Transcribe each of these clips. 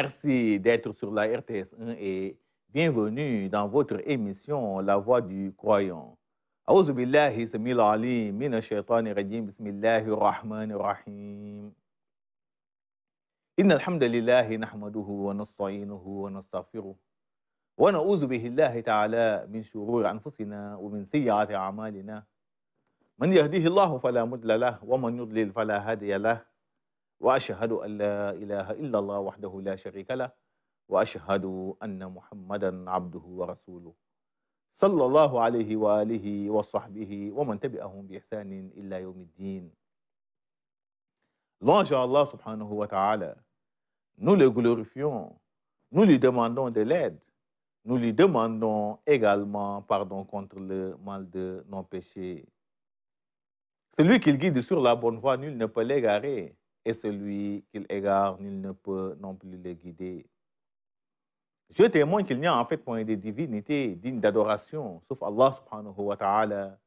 merci d'être sur la RTS1 et bienvenue dans votre émission La Voix du Croyant. A'ouzou billahi samil alim, mina shaitan irajim, bismillahir rahman Inna alhamdulillahi nahmaduhu wa nasta'inuhu wa nasta'firuhu. Wa na'ouzou billahi ta'ala min shurur anfusina wa min siyati amalina. Man yahdihi allahu falamudlalah wa man yudlil falahadiyalah. واشهد ان لا اله الا الله وحده لا شريك له واشهد ان محمدا عبده ورسوله صلى الله عليه واله وصحبه ومن تبعهم باحسان الى يوم الدين Louange à Allah subhanahu wa ta'ala. Nous le glorifions. Nous lui demandons de l'aide. Nous lui demandons également pardon contre le mal de nos péchés. Celui qu'il guide sur la bonne voie, nul ne peut l'égarer. et celui qu'il égare, nul ne peut non plus le guider. Je témoigne qu'il n'y a en fait point de divinité digne d'adoration, sauf Allah subhanahu wa ta'ala,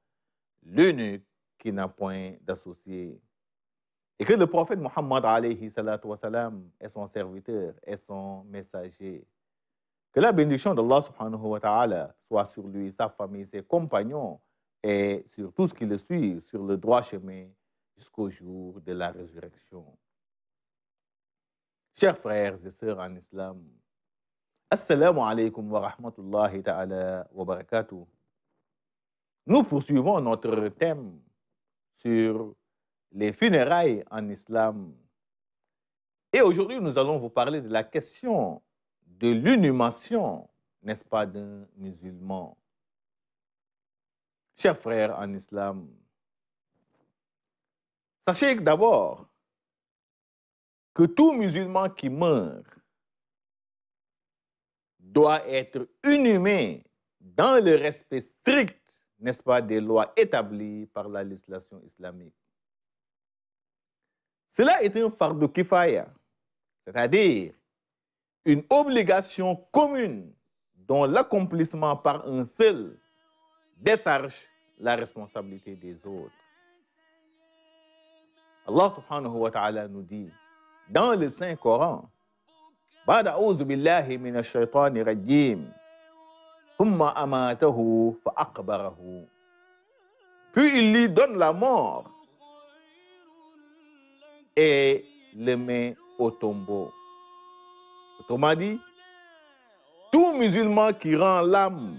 l'unique qui n'a point d'associé. Et que le prophète Muhammad alayhi salatu est son serviteur, est son messager. Que la bénédiction d'Allah subhanahu wa ta'ala soit sur lui, sa famille, ses compagnons et sur tous qui le suivent sur le droit chemin jusqu'au jour de la résurrection. Chers frères et sœurs en islam, Assalamu alaikum wa rahmatullahi ta'ala wa barakatuh. Nous poursuivons notre thème sur les funérailles en islam. Et aujourd'hui, nous allons vous parler de la question de l'inhumation, n'est-ce pas, d'un musulman. Chers frères en islam, Sachez d'abord que tout musulman qui meurt doit être inhumé dans le respect strict, n'est-ce pas, des lois établies par la législation islamique. Cela est un fardeau kifaya, c'est-à-dire une obligation commune dont l'accomplissement par un seul décharge la responsabilité des autres. Allah subhanahu wa ta'ala nous dit dans le Saint-Coran Puis il lui donne la mort et le met au tombeau. Autrement dit, tout musulman qui rend l'âme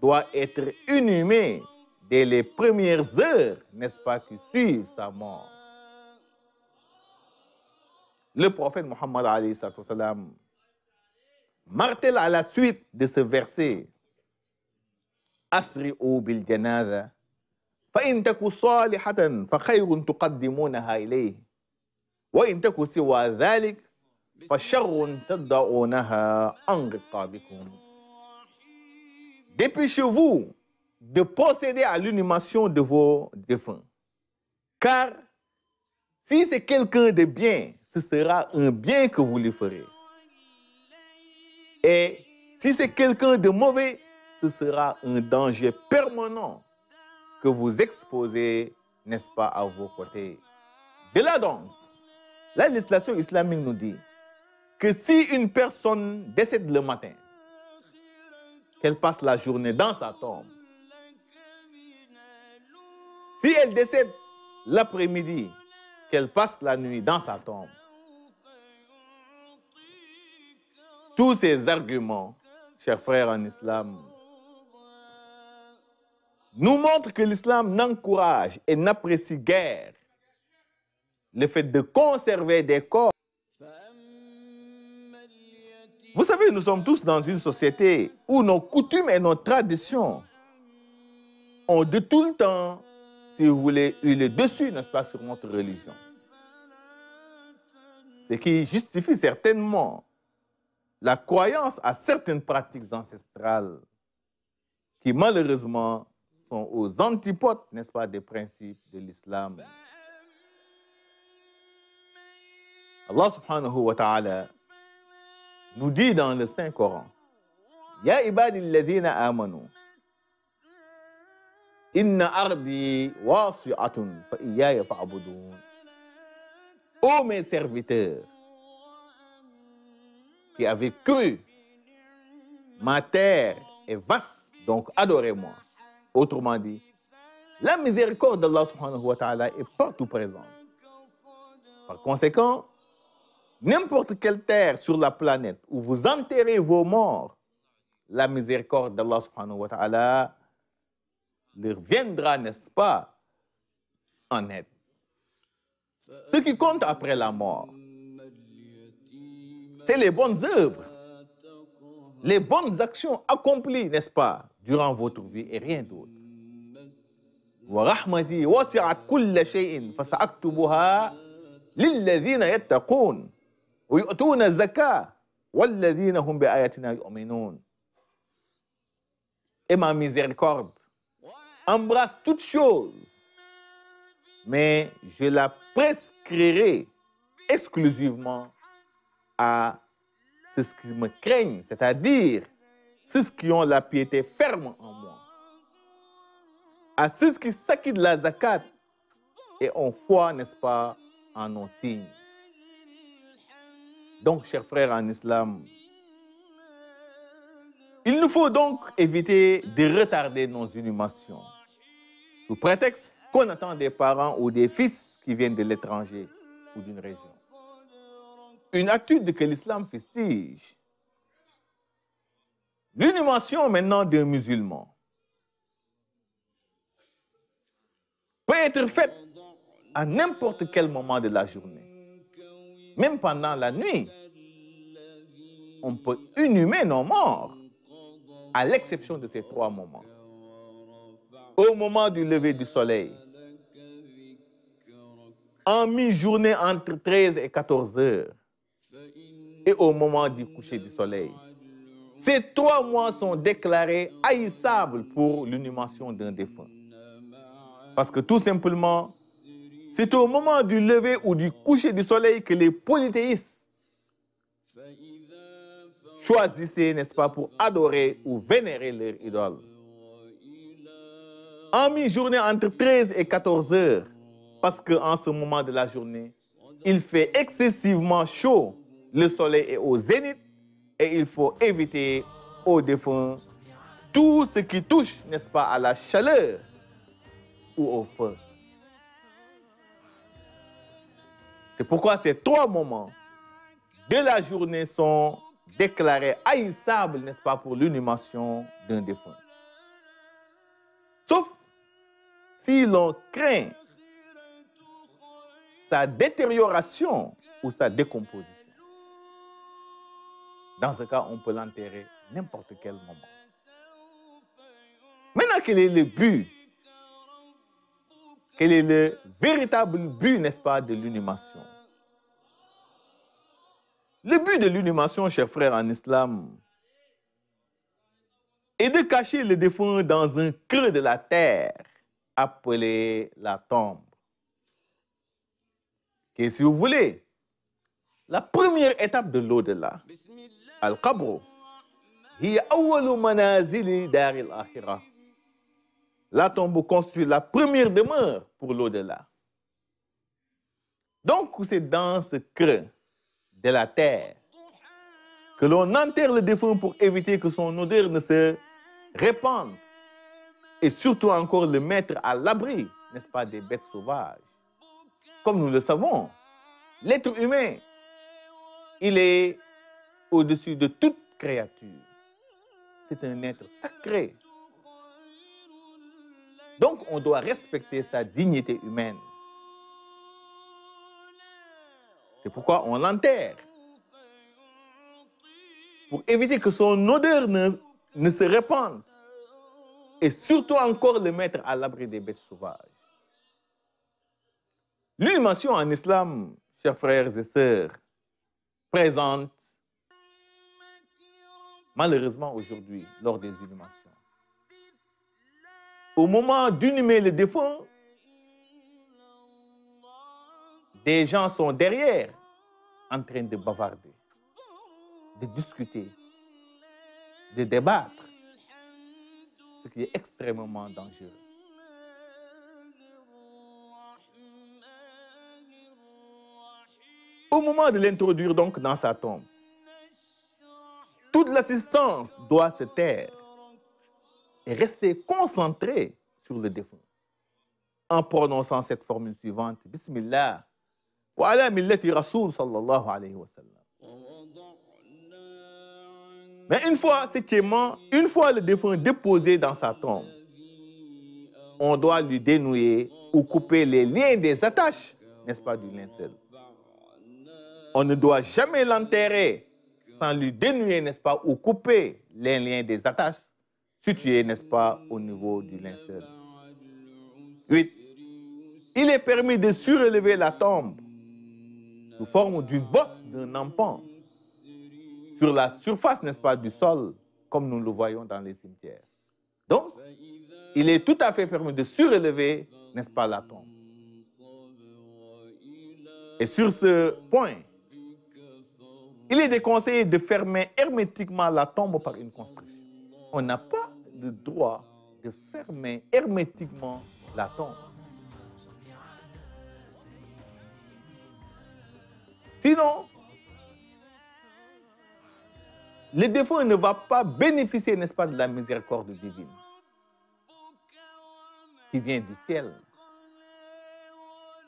doit être inhumé dès les premières heures, n'est-ce pas, qui suivent sa mort. le prophète Mohammed martèle à la suite de ce verset Asri ou أسرئوا بالجنازة فإن تك صالحة فخير تقدمونها إليه وإن تك سوى ذلك فشر تدعونها عن رقابكم Dépêchez-vous de procéder à l'inhumation de vos défunts. Car si c'est quelqu'un de bien, ce sera un bien que vous lui ferez. Et si c'est quelqu'un de mauvais, ce sera un danger permanent que vous exposez, n'est-ce pas, à vos côtés. De là donc, la législation islamique nous dit que si une personne décède le matin, qu'elle passe la journée dans sa tombe, si elle décède l'après-midi, qu'elle passe la nuit dans sa tombe, Tous ces arguments, chers frères en islam, nous montrent que l'islam n'encourage et n'apprécie guère le fait de conserver des corps. Vous savez, nous sommes tous dans une société où nos coutumes et nos traditions ont de tout le temps, si vous voulez, eu le dessus, n'est-ce pas, sur notre religion. Ce qui justifie certainement la croyance à certaines pratiques ancestrales qui malheureusement sont aux antipodes, n'est-ce pas, des principes de l'islam. Allah subhanahu wa ta'ala nous dit dans le Saint-Coran, Ya Ladina amanu, inna ardi wasi'atun fa Ô mes serviteurs, qui avait cru. Ma terre est vaste, donc adorez-moi. Autrement dit, la miséricorde d'Allah subhanahu wa ta'ala est partout présente. Par conséquent, n'importe quelle terre sur la planète où vous enterrez vos morts, la miséricorde d'Allah subhanahu wa ta'ala leur viendra, n'est-ce pas, en aide. Ce qui compte après la mort, c'est les bonnes œuvres, les bonnes actions accomplies, n'est-ce pas, durant votre vie et rien d'autre. Hum et ma miséricorde embrasse toutes choses, mais je la prescrirai exclusivement à ceux qui me craignent, c'est-à-dire ceux qui ont la piété ferme en moi, à ceux qui s'acquittent la zakat et ont foi, n'est-ce pas, en nos signes. Donc, chers frères en islam, il nous faut donc éviter de retarder nos inhumations, sous prétexte qu'on attend des parents ou des fils qui viennent de l'étranger ou d'une région une attitude que l'islam festige. L'inhumation maintenant d'un musulman peut être faite à n'importe quel moment de la journée, même pendant la nuit. On peut inhumer nos morts, à l'exception de ces trois moments. Au moment du lever du soleil, en mi-journée entre 13 et 14 heures, et au moment du coucher du soleil. Ces trois mois sont déclarés haïssables pour l'inhumation d'un défunt. Parce que tout simplement, c'est au moment du lever ou du coucher du soleil que les polythéistes choisissaient, n'est-ce pas, pour adorer ou vénérer leur idole. En mi-journée, entre 13 et 14 heures, parce qu'en ce moment de la journée, il fait excessivement chaud le soleil est au zénith et il faut éviter au défunt tout ce qui touche, n'est-ce pas, à la chaleur ou au feu. C'est pourquoi ces trois moments de la journée sont déclarés haïssables, n'est-ce pas, pour l'inhumation d'un défunt. Sauf si l'on craint sa détérioration ou sa décomposition. Dans ce cas, on peut l'enterrer n'importe quel moment. Maintenant, quel est le but Quel est le véritable but, n'est-ce pas, de l'inhumation Le but de l'inhumation, chers frères en islam, est de cacher le défunt dans un creux de la terre appelé la tombe. Et si vous voulez, la première étape de l'au-delà, القبر La tombe construit la première demeure pour l'au-delà. Donc, c'est dans ce creux de la terre que l'on enterre le défunt pour éviter que son odeur ne se répande et surtout encore le mettre à l'abri, n'est-ce pas, des bêtes sauvages. Comme nous le savons, l'être humain, il est au-dessus de toute créature. C'est un être sacré. Donc, on doit respecter sa dignité humaine. C'est pourquoi on l'enterre. Pour éviter que son odeur ne, se répande. Et surtout encore le mettre à l'abri des bêtes sauvages. L'inhumation en islam, chers frères et sœurs, présente malheureusement aujourd'hui, lors des inhumations. Au moment d'inhumer le défunt, des gens sont derrière en train de bavarder, de discuter, de débattre, ce qui est extrêmement dangereux. Au moment de l'introduire donc dans sa tombe, toute l'assistance doit se taire et rester concentrée sur le défunt en prononçant cette formule suivante Bismillah wa ala alayhi wa Mais une fois une fois le défunt déposé dans sa tombe, on doit lui dénouer ou couper les liens des attaches, n'est-ce pas, du linceul. On ne doit jamais l'enterrer sans lui dénuer, n'est-ce pas, ou couper les liens des attaches situés, n'est-ce pas, au niveau du linceul. 8. Il est permis de surélever la tombe sous forme d'une bosse d'un empan sur la surface, n'est-ce pas, du sol, comme nous le voyons dans les cimetières. Donc, il est tout à fait permis de surélever, n'est-ce pas, la tombe. Et sur ce point, il est déconseillé de fermer hermétiquement la tombe par une construction. On n'a pas le droit de fermer hermétiquement la tombe. Sinon, le défaut ne va pas bénéficier, n'est-ce pas, de la miséricorde divine qui vient du ciel.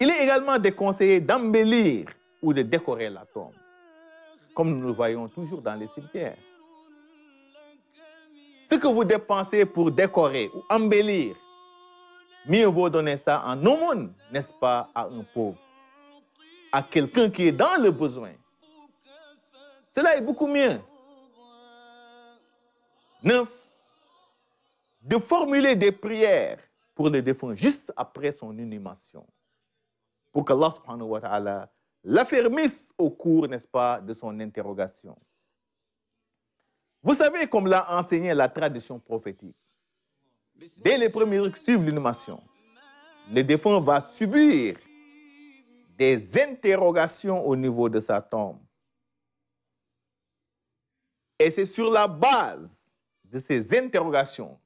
Il est également déconseillé d'embellir ou de décorer la tombe comme nous le voyons toujours dans les cimetières. Ce que vous dépensez pour décorer ou embellir, mieux vaut donner ça en aumône, n'est-ce pas, à un pauvre, à quelqu'un qui est dans le besoin. Cela est beaucoup mieux. Neuf, de formuler des prières pour le défunt juste après son inhumation, pour qu'Allah subhanahu wa ta'ala l'affermissent au cours, n'est-ce pas, de son interrogation. Vous savez, comme l'a enseigné la tradition prophétique, dès les premiers jours qui suivent l'inhumation, le défunt va subir des interrogations au niveau de sa tombe. Et c'est sur la base de ces interrogations,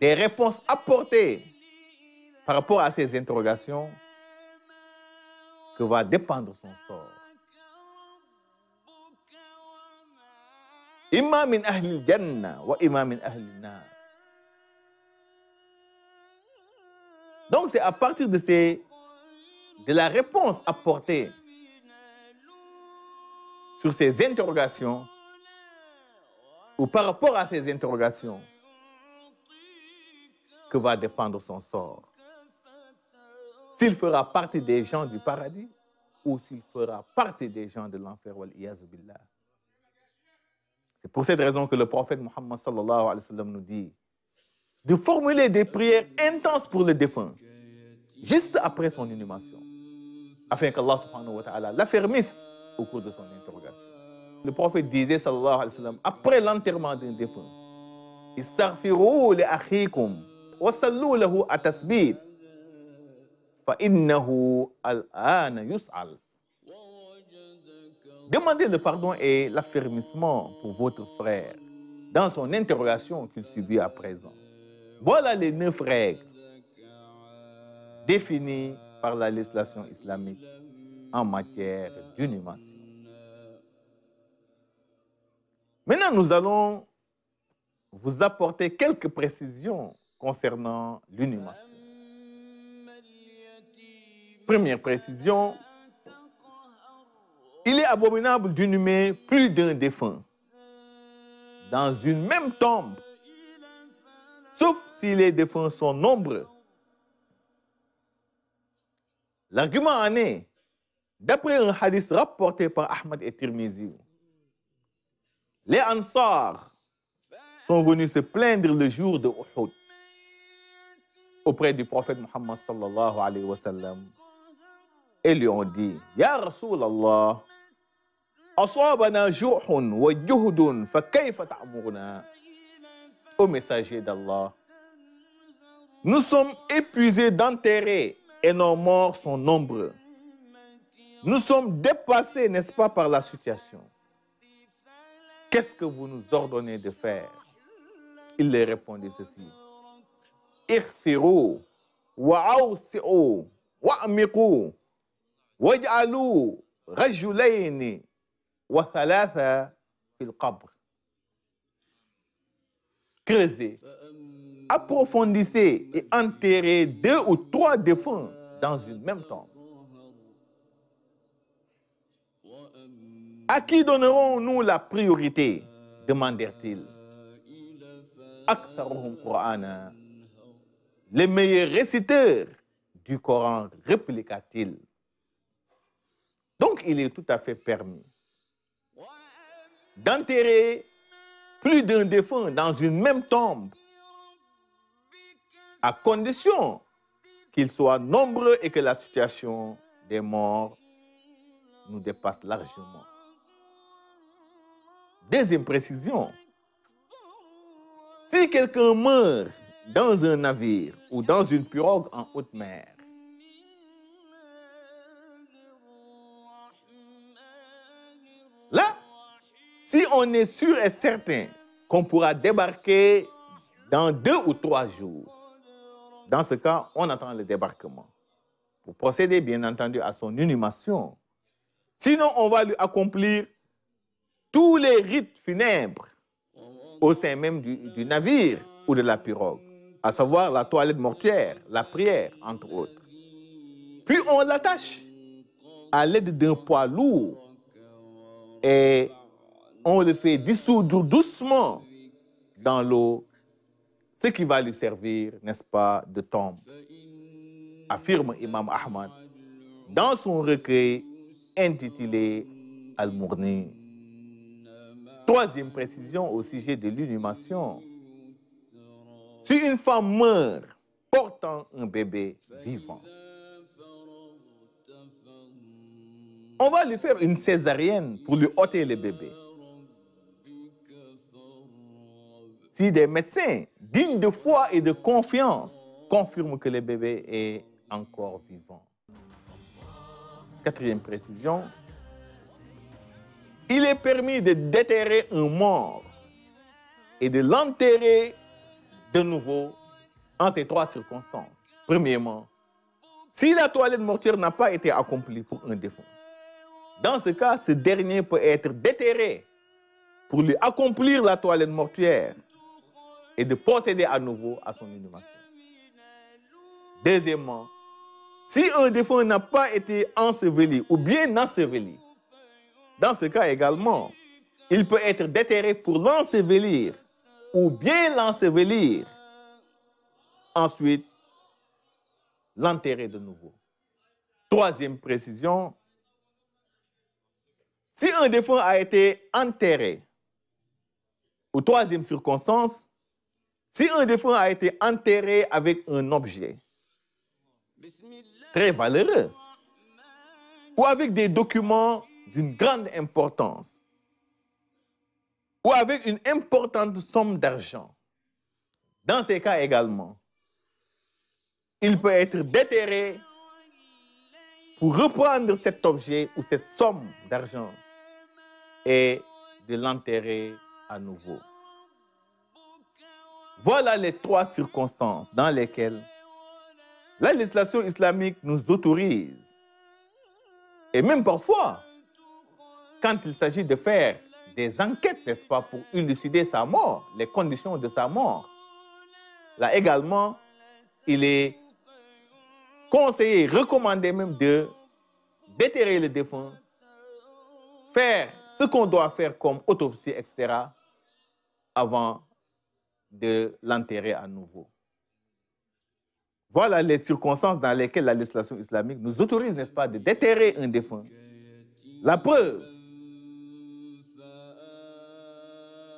des réponses apportées par rapport à ces interrogations, que va dépendre son sort. jannah Donc c'est à partir de ces de la réponse apportée sur ces interrogations ou par rapport à ces interrogations que va dépendre son sort s'il fera partie des gens du paradis ou s'il fera partie des gens de l'enfer. C'est pour cette raison que le prophète Mohammed alayhi nous dit de formuler des prières intenses pour le défunt juste après son inhumation afin qu'Allah subhanahu wa ta'ala l'affermisse au cours de son interrogation. Le prophète disait après l'enterrement d'un défunt li Demandez le pardon et l'affermissement pour votre frère dans son interrogation qu'il subit à présent. Voilà les neuf règles définies par la législation islamique en matière d'unimation. Maintenant, nous allons vous apporter quelques précisions concernant l'unimation. Première précision, il est abominable d'inhumer plus d'un défunt dans une même tombe, sauf si les défunts sont nombreux. L'argument en est, d'après un hadith rapporté par Ahmad et Tirmizi, les Ansars sont venus se plaindre le jour de Uhud auprès du prophète Muhammad sallallahu alayhi wa sallam et lui ont dit Ya Rasulallah, au messager d'Allah, nous sommes épuisés d'enterrer et nos morts sont nombreux. Nous sommes dépassés, n'est-ce pas, par la situation. Qu'est-ce que vous nous ordonnez de faire Il les répondit ceci. « Waj'alou rajulaini wa approfondissez et enterrez deux ou trois défunts dans une même tombe. À qui donnerons-nous la priorité demandèrent-ils. Les meilleurs réciteurs du Coran, répliqua-t-il. Donc, il est tout à fait permis d'enterrer plus d'un défunt dans une même tombe, à condition qu'ils soient nombreux et que la situation des morts nous dépasse largement. Deuxième précision, si quelqu'un meurt dans un navire ou dans une pirogue en haute mer, Si on est sûr et certain qu'on pourra débarquer dans deux ou trois jours, dans ce cas, on attend le débarquement pour procéder, bien entendu, à son inhumation. Sinon, on va lui accomplir tous les rites funèbres au sein même du, du navire ou de la pirogue, à savoir la toilette mortuaire, la prière, entre autres. Puis on l'attache à l'aide d'un poids lourd et on le fait dissoudre doucement dans l'eau, ce qui va lui servir, n'est-ce pas, de tombe, affirme Imam Ahmad dans son recueil intitulé Al-Mourni. Troisième précision au sujet de l'inhumation. Si une femme meurt portant un bébé vivant, on va lui faire une césarienne pour lui ôter le bébé. des médecins dignes de foi et de confiance confirment que le bébé est encore vivant. Quatrième précision, il est permis de déterrer un mort et de l'enterrer de nouveau en ces trois circonstances. Premièrement, si la toilette mortuaire n'a pas été accomplie pour un défunt, dans ce cas, ce dernier peut être déterré pour lui accomplir la toilette mortuaire et de procéder à nouveau à son inhumation. Deuxièmement, si un défunt n'a pas été enseveli ou bien enseveli, dans ce cas également, il peut être déterré pour l'ensevelir ou bien l'ensevelir. Ensuite, l'enterrer de nouveau. Troisième précision, si un défunt a été enterré, ou troisième circonstance, si un défunt a été enterré avec un objet très valeureux ou avec des documents d'une grande importance ou avec une importante somme d'argent, dans ces cas également, il peut être déterré pour reprendre cet objet ou cette somme d'argent et de l'enterrer à nouveau. Voilà les trois circonstances dans lesquelles la législation islamique nous autorise, et même parfois, quand il s'agit de faire des enquêtes, n'est-ce pas, pour élucider sa mort, les conditions de sa mort, là également, il est conseillé, recommandé même de déterrer le défunt, faire ce qu'on doit faire comme autopsie, etc., avant de l'enterrer à nouveau. Voilà les circonstances dans lesquelles la législation islamique nous autorise, n'est-ce pas, de déterrer un défunt. La preuve,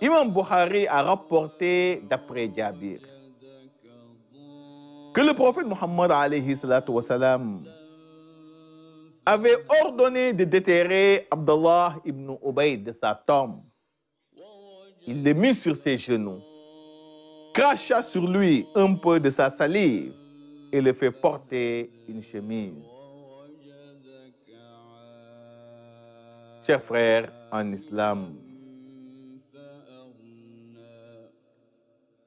Imam Bouhari a rapporté d'après Jabir que le prophète Mohammed avait ordonné de déterrer Abdullah ibn Ubayd de sa tombe. Il l'a mis sur ses genoux cracha sur lui un peu de sa salive et le fait porter une chemise. Chers frères en islam,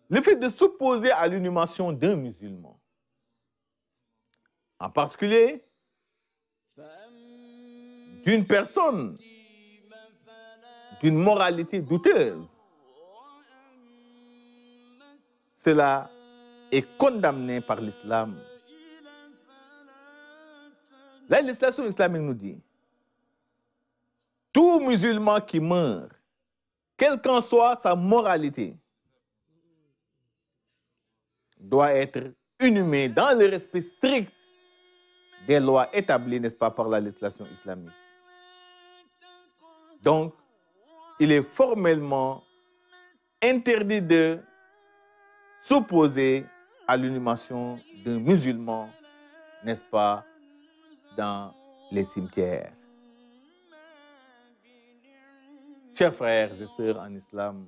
le fait de s'opposer à l'inhumation d'un musulman, en particulier d'une personne d'une moralité douteuse, cela est condamné par l'islam. La législation islamique nous dit, tout musulman qui meurt, quelle qu'en soit sa moralité, doit être inhumé dans le respect strict des lois établies, n'est-ce pas, par la législation islamique. Donc, il est formellement interdit de s'opposer à l'inhumation d'un musulman, n'est-ce pas, dans les cimetières. Chers frères et sœurs en islam,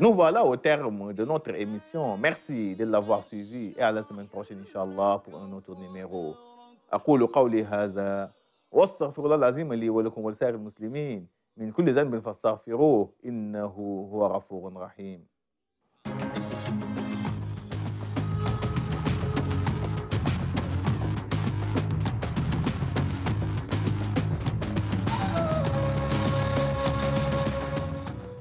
nous voilà au terme de notre émission. Merci de l'avoir suivi et à la semaine prochaine, Inch'Allah, pour un autre numéro. أقول rahim.